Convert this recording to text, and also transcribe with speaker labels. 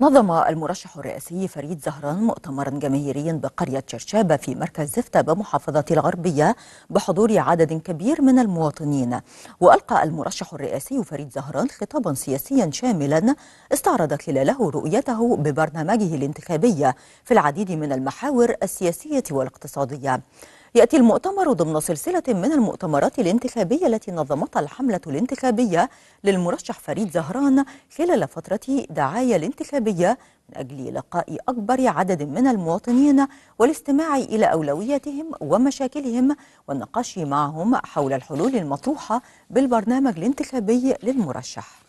Speaker 1: نظم المرشح الرئاسي فريد زهران مؤتمرا جماهيريا بقرية شرشابة في مركز زفتة بمحافظة الغربية بحضور عدد كبير من المواطنين وألقى المرشح الرئاسي فريد زهران خطابا سياسيا شاملا استعرضت خلاله رؤيته ببرنامجه الانتخابية في العديد من المحاور السياسية والاقتصادية يأتي المؤتمر ضمن سلسلة من المؤتمرات الانتخابية التي نظمتها الحملة الانتخابية للمرشح فريد زهران خلال فترة دعاية الانتخابية من أجل لقاء أكبر عدد من المواطنين والاستماع إلى أولوياتهم ومشاكلهم والنقاش معهم حول الحلول المطروحة بالبرنامج الانتخابي للمرشح